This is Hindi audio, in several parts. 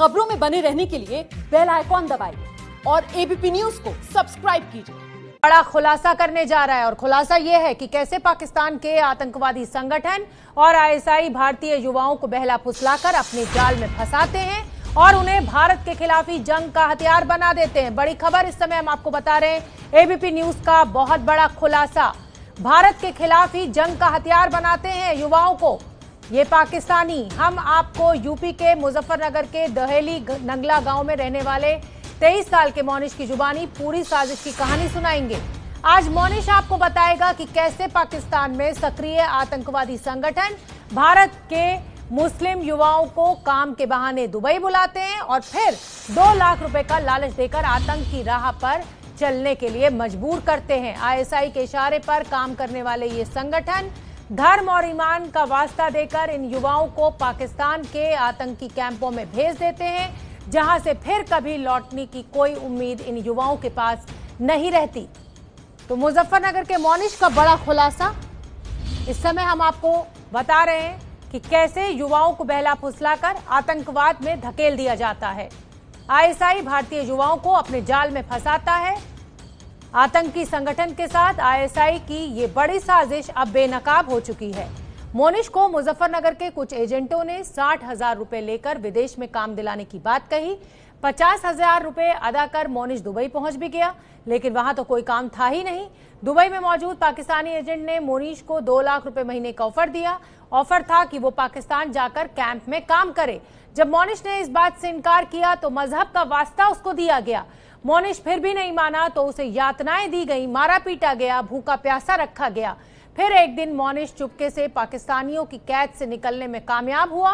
खबरों में बने रहने के लिए बेल आइकॉन दबाइए और एबीपी न्यूज को सब्सक्राइब कीजिए बड़ा खुलासा करने जा रहा है और खुलासा यह है कि कैसे पाकिस्तान के आतंकवादी संगठन और आईएसआई भारतीय युवाओं को बहला फुसलाकर अपने जाल में फंसाते हैं और उन्हें भारत के खिलाफ ही जंग का हथियार बना देते हैं बड़ी खबर इस समय हम आपको बता रहे हैं एबीपी न्यूज का बहुत बड़ा खुलासा भारत के खिलाफ ही जंग का हथियार बनाते हैं युवाओं को ये पाकिस्तानी हम आपको यूपी के मुजफ्फरनगर के दहेली नंगला गांव में रहने वाले 23 साल के मोनिश की जुबानी पूरी साजिश की कहानी सुनाएंगे आज मोनिश आपको बताएगा कि कैसे पाकिस्तान में सक्रिय आतंकवादी संगठन भारत के मुस्लिम युवाओं को काम के बहाने दुबई बुलाते हैं और फिर दो लाख रुपए का लालच देकर आतंक की राह पर चलने के लिए मजबूर करते हैं आईएसआई के इशारे पर काम करने वाले ये संगठन धर्म और ईमान का वास्ता देकर इन युवाओं को पाकिस्तान के आतंकी कैंपों में भेज देते हैं जहां से फिर कभी लौटने की कोई उम्मीद इन युवाओं के पास नहीं रहती तो मुजफ्फरनगर के मोनिश का बड़ा खुलासा इस समय हम आपको बता रहे हैं कि कैसे युवाओं को बहला फुसलाकर आतंकवाद में धकेल दिया जाता है आईएसआई भारतीय युवाओं को अपने जाल में फंसाता है आतंकी संगठन के साथ आईएसआई की ये बड़ी साजिश अब बेनकाब हो चुकी है मोनिश को मुजफ्फरनगर के कुछ एजेंटों ने साठ हजार रूपए लेकर विदेश में काम दिलाने की बात कही पचास हजार रूपए अदा कर मोनिश दुबई पहुंच भी गया लेकिन वहां तो कोई काम था ही नहीं दुबई में मौजूद पाकिस्तानी एजेंट ने मोनिश को दो लाख रूपए महीने का ऑफर दिया ऑफर था कि वो पाकिस्तान जाकर कैंप में काम करे जब मोनिश ने इस बात से इनकार किया तो मजहब का वास्ता उसको दिया गया मोनिश फिर भी नहीं माना तो उसे यातनाएं दी गई मारा पीटा गया भूखा प्यासा रखा गया फिर एक दिन मोनिश चुपके से पाकिस्तानियों की कैद से निकलने में कामयाब हुआ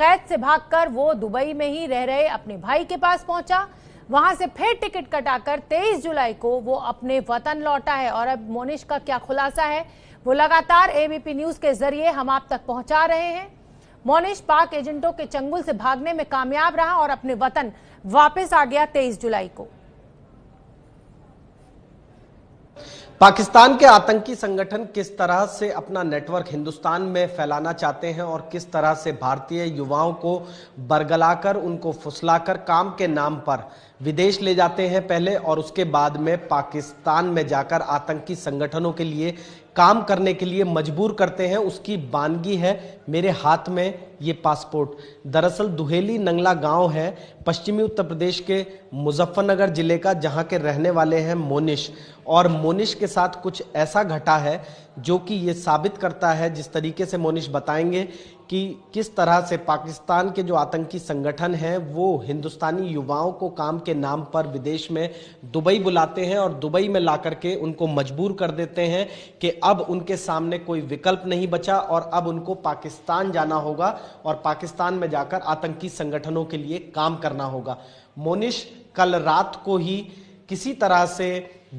कैद से भागकर वो दुबई में ही रह रहे अपने भाई के पास पहुंचा वहां से फिर टिकट कटाकर 23 जुलाई को वो अपने वतन लौटा है और अब मोनिश का क्या खुलासा है वो लगातार एबीपी न्यूज के जरिए हम आप तक पहुंचा रहे हैं मोनिश पाक एजेंटों के चंगुल से भागने में कामयाब रहा और अपने वतन वापस आ गया 23 जुलाई को पाकिस्तान के आतंकी संगठन किस तरह से अपना नेटवर्क हिंदुस्तान में फैलाना चाहते हैं और किस तरह से भारतीय युवाओं को बरगलाकर उनको फुसलाकर काम के नाम पर विदेश ले जाते हैं पहले और उसके बाद में पाकिस्तान में जाकर आतंकी संगठनों के लिए काम करने के लिए मजबूर करते हैं उसकी बानगी है मेरे हाथ में ये पासपोर्ट दरअसल दुहेली नंगला गांव है पश्चिमी उत्तर प्रदेश के मुजफ्फरनगर जिले का जहां के रहने वाले हैं मोनिश और मोनिश के साथ कुछ ऐसा घटा है जो कि ये साबित करता है जिस तरीके से मोनिश बताएंगे कि किस तरह से पाकिस्तान के जो आतंकी संगठन हैं वो हिंदुस्तानी युवाओं को काम के नाम पर विदेश में दुबई बुलाते हैं और दुबई में ला करके उनको मजबूर कर देते हैं कि अब उनके सामने कोई विकल्प नहीं बचा और अब उनको पाकिस्तान जाना होगा और पाकिस्तान में जाकर आतंकी संगठनों के लिए काम करना होगा मोनिश कल रात को ही किसी तरह से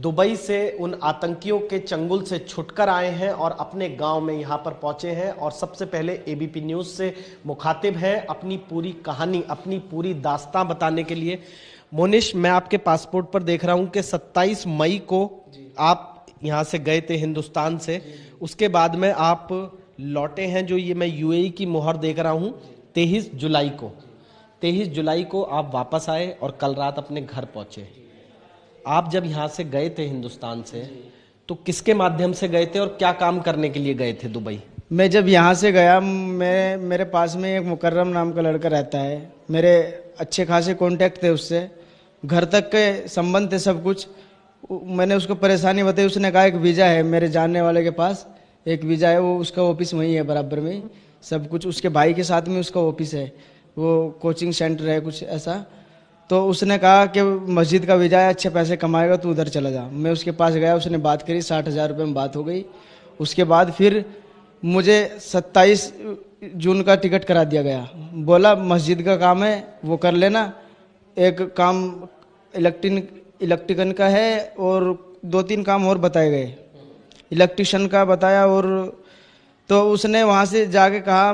दुबई से उन आतंकियों के चंगुल से छुटकर आए हैं और अपने गांव में यहां पर पहुंचे हैं और सबसे पहले एबीपी न्यूज़ से मुखातिब है अपनी पूरी कहानी अपनी पूरी दास्तां बताने के लिए मोनिश मैं आपके पासपोर्ट पर देख रहा हूं कि 27 मई को आप यहां से गए थे हिंदुस्तान से उसके बाद में आप लौटे हैं जो ये मैं यूएई की मुहर देख रहा हूँ तेईस जुलाई को तेईस जुलाई को आप वापस आए और कल रात अपने घर पहुंचे आप जब यहाँ से गए थे हिंदुस्तान से तो किसके माध्यम से गए थे और क्या काम करने के लिए गए थे दुबई मैं जब यहाँ से गया मैं मेरे पास में एक मुकर्रम नाम का लड़का रहता है मेरे अच्छे खासे कॉन्टेक्ट थे उससे घर तक के संबंध थे सब कुछ मैंने उसको परेशानी बताई उसने कहा एक वीज़ा है मेरे जानने वाले के पास एक वीजा है वो उसका ऑफिस वहीं है बराबर में सब कुछ उसके भाई के साथ में उसका ऑफिस है वो कोचिंग सेंटर है कुछ ऐसा तो उसने कहा कि मस्जिद का वीजा है अच्छे पैसे कमाएगा तू उधर चला जा मैं उसके पास गया उसने बात करी साठ हज़ार रुपये में बात हो गई उसके बाद फिर मुझे सत्ताईस जून का टिकट करा दिया गया बोला मस्जिद का काम है वो कर लेना एक काम इलेक्ट्रिक इलेक्ट्रिकन का है और दो तीन काम और बताए गए इलेक्ट्रिशियन का बताया और तो उसने वहाँ से जाके कहा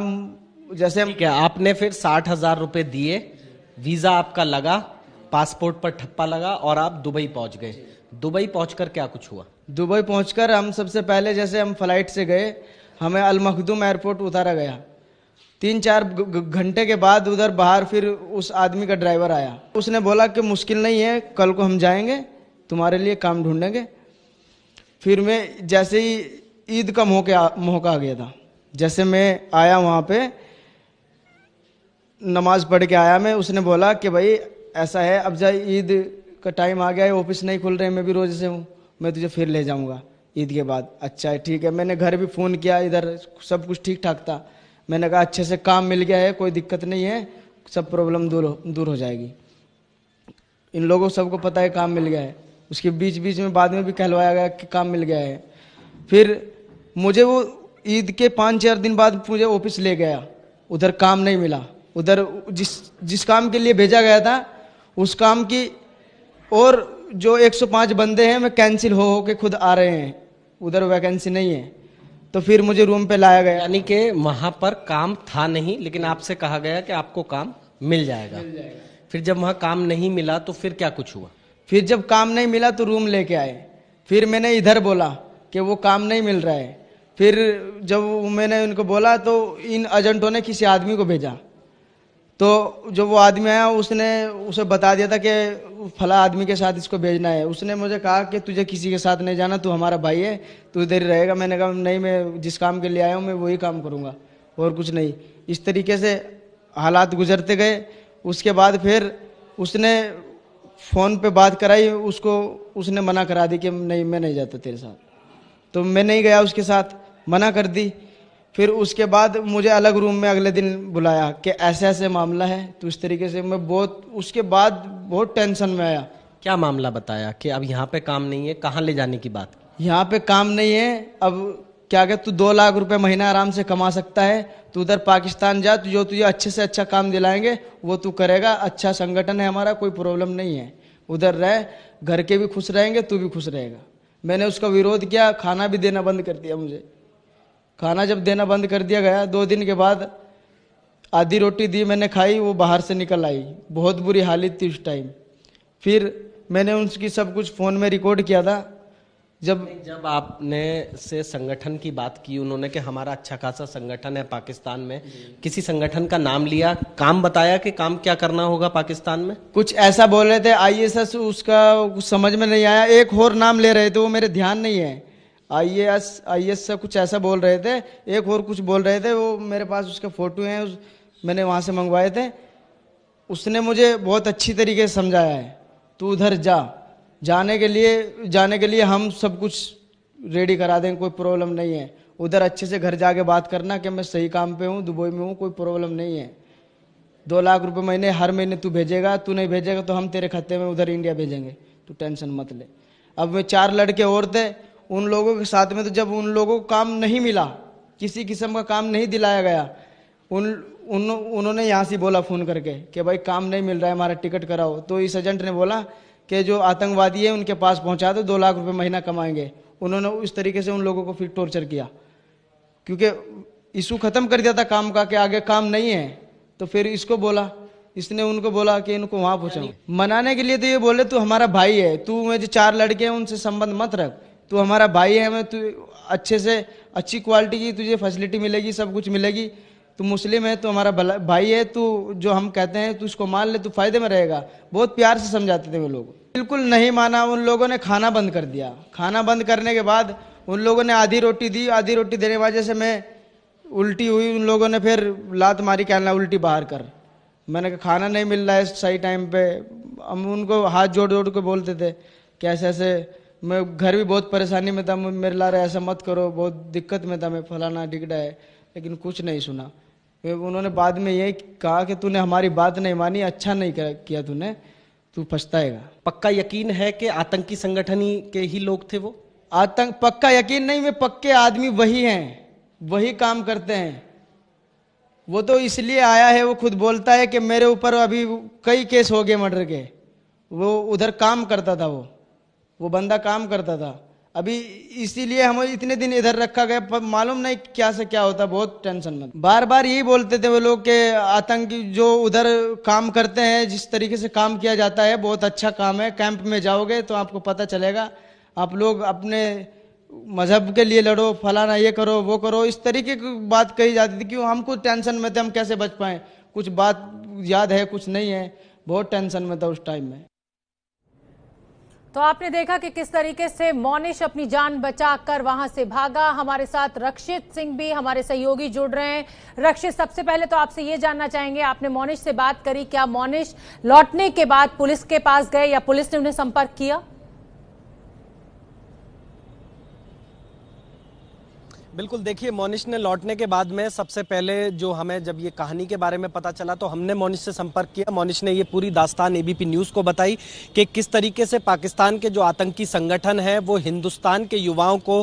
जैसे हम क्या आपने फिर साठ हजार रुपये दिए वीज़ा आपका लगा पासपोर्ट पर ठप्पा लगा और आप दुबई पहुंच गए दुबई पहुंचकर क्या कुछ हुआ दुबई पहुंचकर हम सबसे पहले जैसे हम फ्लाइट से गए हमें अलमखदूम एयरपोर्ट उतारा गया तीन चार घंटे के बाद उधर बाहर फिर उस आदमी का ड्राइवर आया उसने बोला कि मुश्किल नहीं है कल को हम जाएंगे तुम्हारे लिए काम ढूंढेंगे फिर मैं जैसे ही ईद का मौका मौका आ गया था जैसे मैं आया वहाँ पे नमाज पढ़ के आया मैं उसने बोला कि भाई ऐसा है अब जाए ईद का टाइम आ गया है ऑफिस नहीं खुल रहे मैं भी रोज़ से हूँ मैं तुझे फिर ले जाऊँगा ईद के बाद अच्छा है ठीक है मैंने घर भी फ़ोन किया इधर सब कुछ ठीक ठाक था मैंने कहा अच्छे से काम मिल गया है कोई दिक्कत नहीं है सब प्रॉब्लम दूर हो दूर हो जाएगी इन लोगों सबको पता है काम मिल गया है उसके बीच बीच में बाद में भी कहलवाया गया कि काम मिल गया है फिर मुझे वो ईद के पाँच चार दिन बाद मुझे ऑफिस ले गया उधर काम नहीं मिला उधर जिस जिस काम के लिए भेजा गया था उस काम की और जो 105 बंदे हैं मैं कैंसिल हो हो के खुद आ रहे हैं उधर वैकेंसी नहीं है तो फिर मुझे रूम पे लाया गया यानी कि वहाँ पर काम था नहीं लेकिन आपसे कहा गया कि आपको काम मिल जाएगा, मिल जाएगा। फिर जब वहाँ काम नहीं मिला तो फिर क्या कुछ हुआ फिर जब काम नहीं मिला तो रूम लेके आए फिर मैंने इधर बोला कि वो काम नहीं मिल रहा है फिर जब मैंने उनको बोला तो इन एजेंटों ने किसी आदमी को भेजा तो जब वो आदमी आया उसने उसे बता दिया था कि फला आदमी के साथ इसको भेजना है उसने मुझे कहा कि तुझे किसी के साथ नहीं जाना तू हमारा भाई है तू इधर ही रहेगा मैंने कहा नहीं मैं जिस काम के लिए आया हूँ मैं वही काम करूँगा और कुछ नहीं इस तरीके से हालात गुजरते गए उसके बाद फिर उसने फ़ोन पे बात कराई उसको उसने मना करा दी कि नहीं मैं नहीं जाता तेरे साथ तो मैं नहीं गया उसके साथ मना कर दी फिर उसके बाद मुझे अलग रूम में अगले दिन बुलाया कि ऐसे ऐसे मामला है तो उस तरीके से मैं बहुत उसके बाद बहुत टेंशन में आया क्या मामला बताया कि अब यहाँ पे काम नहीं है कहाँ ले जाने की बात यहाँ पे काम नहीं है अब क्या अगर तू दो लाख रुपए महीना आराम से कमा सकता है तो उधर पाकिस्तान जा तो जो तुझे अच्छे से अच्छा काम दिलाएंगे वो तू करेगा अच्छा संगठन है हमारा कोई प्रॉब्लम नहीं है उधर रह घर के भी खुश रहेंगे तू भी खुश रहेगा मैंने उसका विरोध किया खाना भी देना बंद कर दिया मुझे खाना जब देना बंद कर दिया गया दो दिन के बाद आधी रोटी दी मैंने खाई वो बाहर से निकल आई बहुत बुरी हालत थी उस टाइम फिर मैंने उनकी सब कुछ फ़ोन में रिकॉर्ड किया था जब जब आपने से संगठन की बात की उन्होंने कि हमारा अच्छा खासा संगठन है पाकिस्तान में किसी संगठन का नाम लिया काम बताया कि काम क्या करना होगा पाकिस्तान में कुछ ऐसा बोल रहे थे आईएसएस उसका कुछ समझ में नहीं आया एक और नाम ले रहे थे वो मेरे ध्यान नहीं है आई एस आई एस से कुछ ऐसा बोल रहे थे एक और कुछ बोल रहे थे वो मेरे पास उसके फ़ोटो हैं उस, मैंने वहाँ से मंगवाए थे उसने मुझे बहुत अच्छी तरीके से समझाया है तू उधर जा जाने के लिए जाने के लिए हम सब कुछ रेडी करा देंगे कोई प्रॉब्लम नहीं है उधर अच्छे से घर जाके बात करना कि मैं सही काम पे हूँ दुबई में हूँ कोई प्रॉब्लम नहीं है दो लाख रुपए महीने हर महीने तू भेजेगा तू नहीं भेजेगा तो हम तेरे खाते में उधर इंडिया भेजेंगे तू टेंशन मत ले अब मैं चार लड़के और थे उन लोगों के साथ में तो जब उन लोगों को काम नहीं मिला किसी किस्म का काम नहीं दिलाया गया उन उन उन्होंने यहाँ से बोला फ़ोन करके कि भाई काम नहीं मिल रहा है हमारा टिकट कराओ तो इस एजेंट ने बोला के जो आतंकवादी है उनके पास पहुंचा दो दो लाख रुपए महीना कमाएंगे उन्होंने उस तरीके से उन लोगों को फिर टॉर्चर किया क्योंकि इशू ख़त्म कर दिया था काम का कि आगे काम नहीं है तो फिर इसको बोला इसने उनको बोला कि इनको वहां पहुंचा मनाने के लिए तो ये बोले तू हमारा भाई है तू में जो चार लड़के हैं उनसे संबंध मत रख तू हमारा भाई है मैं तू अच्छे से अच्छी क्वालिटी की तुझे फैसिलिटी मिलेगी सब कुछ मिलेगी तू मुस्लिम है तो हमारा भाई है तू जो हम कहते हैं तू इसको मान ले तू फायदे में रहेगा बहुत प्यार से समझाते थे वो लोग बिल्कुल नहीं माना उन लोगों ने खाना बंद कर दिया खाना बंद करने के बाद उन लोगों ने आधी रोटी दी आधी रोटी देने वजह से मैं उल्टी हुई उन लोगों ने फिर लात मारी कहना उल्टी बाहर कर मैंने कहा खाना नहीं मिल रहा है सही टाइम पे हम उनको हाथ जोड़ जोड़ के बोलते थे कि ऐसे ऐसे मैं घर भी बहुत परेशानी में था मेरे ला रहे ऐसा मत करो बहुत दिक्कत में था मैं फलाना डिगड़ा है लेकिन कुछ नहीं सुना उन्होंने बाद में ये कहा कि तूने हमारी बात नहीं मानी अच्छा नहीं किया तूने तू पछताएगा पक्का यकीन है कि आतंकी संगठन के ही लोग थे वो आतंक पक्का यकीन नहीं वे पक्के आदमी वही हैं वही काम करते हैं वो तो इसलिए आया है वो खुद बोलता है कि मेरे ऊपर अभी कई केस हो गए मर्डर के वो उधर काम करता था वो वो बंदा काम करता था अभी इसीलिए हमें इतने दिन इधर रखा गया पर मालूम नहीं क्या से क्या होता बहुत टेंशन में बार बार यही बोलते थे वो लोग के आतंकी जो उधर काम करते हैं जिस तरीके से काम किया जाता है बहुत अच्छा काम है कैंप में जाओगे तो आपको पता चलेगा आप लोग अपने मजहब के लिए लड़ो फलाना ये करो वो करो इस तरीके की बात कही जाती थी क्यों हमको टेंशन में थे हम कैसे बच पाए कुछ बात याद है कुछ नहीं है बहुत टेंशन में था उस टाइम में तो आपने देखा कि किस तरीके से मोनिश अपनी जान बचाकर वहां से भागा हमारे साथ रक्षित सिंह भी हमारे सहयोगी जुड़ रहे हैं रक्षित सबसे पहले तो आपसे ये जानना चाहेंगे आपने मोनिश से बात करी क्या मोनिश लौटने के बाद पुलिस के पास गए या पुलिस ने उन्हें संपर्क किया बिल्कुल देखिए मोनिश ने लौटने के बाद में सबसे पहले जो हमें जब ये कहानी के बारे में पता चला तो हमने मोनिश से संपर्क किया मोनिश ने ये पूरी दास्तान एबीपी न्यूज़ को बताई कि किस तरीके से पाकिस्तान के जो आतंकी संगठन हैं वो हिंदुस्तान के युवाओं को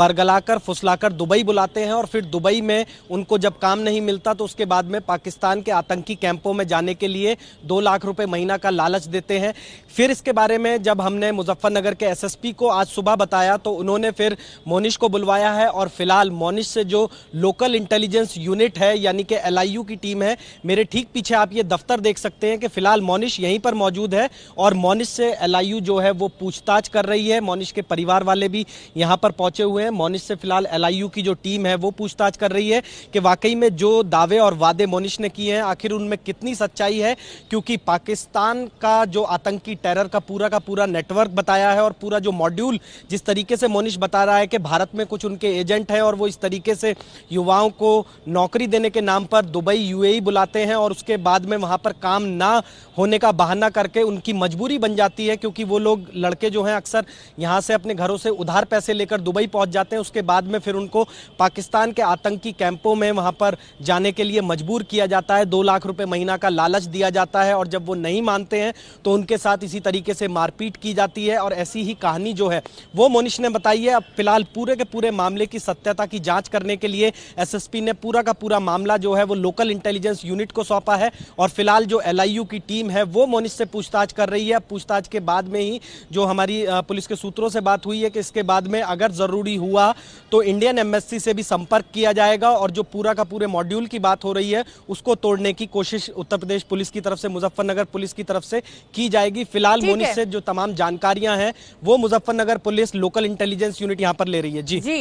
बरगलाकर फुसलाकर दुबई बुलाते हैं और फिर दुबई में उनको जब काम नहीं मिलता तो उसके बाद में पाकिस्तान के आतंकी कैंपों में जाने के लिए दो लाख रुपये महीना का लालच देते हैं फिर इसके बारे में जब हमने मुजफ्फरनगर के एस को आज सुबह बताया तो उन्होंने फिर मोनिश को बुलवाया है और फिलहाल फिलहाल मोनिश से जो लोकल इंटेलिजेंस यूनिट है यानी कि एल की टीम है मेरे ठीक पीछे आप ये दफ्तर देख सकते हैं कि फिलहाल मोनिश यहीं पर मौजूद है और मोनिश से एल जो है वो पूछताछ कर रही है मोनिश के परिवार वाले भी यहाँ पर पहुंचे हुए हैं मोनिश से फिलहाल एल की जो टीम है वो पूछताछ कर रही है कि वाकई में जो दावे और वादे मोनिश ने किए हैं आखिर उनमें कितनी सच्चाई है क्योंकि पाकिस्तान का जो आतंकी टेरर का पूरा का पूरा नेटवर्क बताया है और पूरा जो मॉड्यूल जिस तरीके से मोनिश बता रहा है कि भारत में कुछ उनके एजेंट हैं और वो इस तरीके से युवाओं को नौकरी देने के नाम पर दुबई यूएई बुलाते हैं और उसके बाद में वहाँ पर काम ना होने का बहाना करके उनकी मजबूरी बन जाती है क्योंकि वो लोग लड़के जो हैं अक्सर यहाँ से अपने घरों से उधार पैसे लेकर दुबई पहुँच जाते हैं उसके बाद में फिर उनको पाकिस्तान के आतंकी कैंपों में वहाँ पर जाने के लिए मजबूर किया जाता है दो लाख रुपये महीना का लालच दिया जाता है और जब वो नहीं मानते हैं तो उनके साथ इसी तरीके से मारपीट की जाती है और ऐसी ही कहानी जो है वो मोनिश ने बताई है अब फिलहाल पूरे के पूरे मामले की सत्यता हत्याता की जांच करने के लिए एसएसपी ने पूरा का पूरा मामला जो है वो लोकल इंटेलिजेंस यूनिट को सौंपा है और फिलहाल जो एल की टीम है वो मोनिश से पूछताछ कर रही है पूछताछ के बाद में ही जो हमारी पुलिस के सूत्रों से बात हुई है कि इसके बाद में अगर ज़रूरी हुआ तो इंडियन एम्बेसी से भी संपर्क किया जाएगा और जो पूरा का पूरे मॉड्यूल की बात हो रही है उसको तोड़ने की कोशिश उत्तर प्रदेश पुलिस की तरफ से मुजफ्फरनगर पुलिस की तरफ से की जाएगी फिलहाल मोनिश से जो तमाम जानकारियां हैं वो Muzaffarnagar police local intelligence unit यहां पर ले रही है जी जी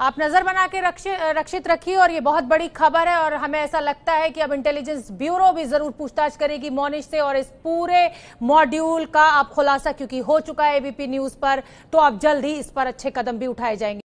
आप नजर बना के रक्षित रखिए और ये बहुत बड़ी खबर है और हमें ऐसा लगता है कि अब इंटेलिजेंस ब्यूरो भी जरूर पूछताछ करेगी मोनिश से और इस पूरे मॉड्यूल का आप खुलासा क्योंकि हो चुका है एबीपी न्यूज पर तो आप जल्द ही इस पर अच्छे कदम भी उठाए जाएंगे